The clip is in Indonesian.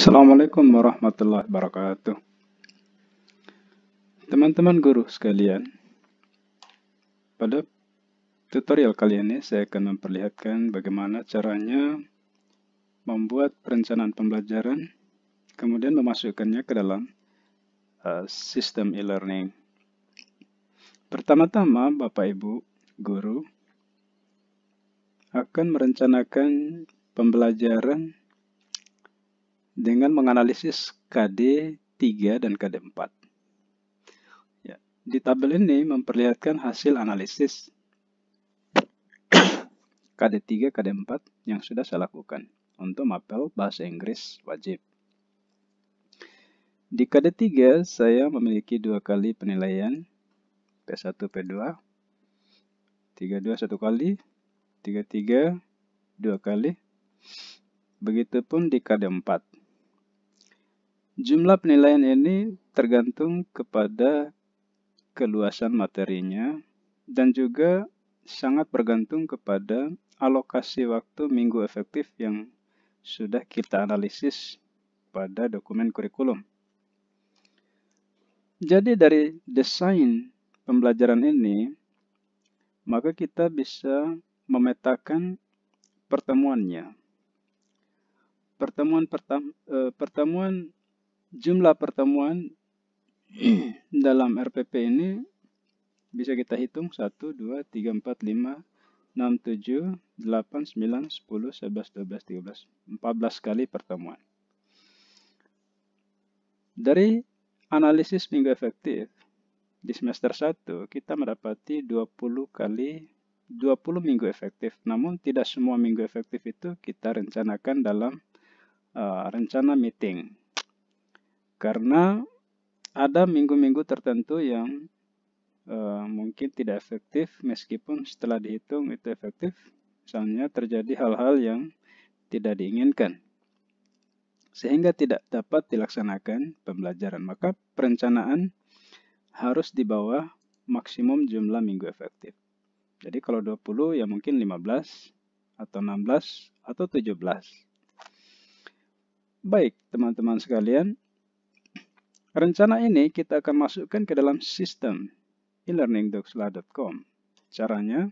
Assalamualaikum warahmatullahi wabarakatuh. Teman-teman guru sekalian, pada tutorial kali ini saya akan memperlihatkan bagaimana caranya membuat perencanaan pembelajaran, kemudian memasukkannya ke dalam uh, sistem e-learning. Pertama-tama, Bapak Ibu guru akan merencanakan pembelajaran dengan menganalisis KD3 dan KD4. Ya, di tabel ini memperlihatkan hasil analisis KD3, KD4 yang sudah saya lakukan untuk mapel bahasa Inggris wajib. Di KD3 saya memiliki dua kali penilaian P1, P2, 32 satu kali, 33 dua kali, begitupun di KD4. Jumlah penilaian ini tergantung kepada keluasan materinya dan juga sangat bergantung kepada alokasi waktu minggu efektif yang sudah kita analisis pada dokumen kurikulum. Jadi dari desain pembelajaran ini, maka kita bisa memetakan pertemuannya. Pertemuan pertam, eh, pertemuan jumlah pertemuan dalam RPP ini bisa kita hitung 1, 2, 3, 4, 5, 6, 7, 8, 9, 10, 11, 12, 13, 14 kali pertemuan. Dari analisis minggu efektif, di semester 1 kita mendapati 20 kali 20 minggu efektif, namun tidak semua minggu efektif itu kita rencanakan dalam uh, rencana meeting karena ada minggu-minggu tertentu yang uh, mungkin tidak efektif meskipun setelah dihitung itu efektif misalnya terjadi hal-hal yang tidak diinginkan sehingga tidak dapat dilaksanakan pembelajaran maka perencanaan harus di bawah maksimum jumlah minggu efektif jadi kalau 20 ya mungkin 15 atau 16 atau 17 baik teman-teman sekalian Rencana ini kita akan masukkan ke dalam sistem e elearningdoxla.com. Caranya,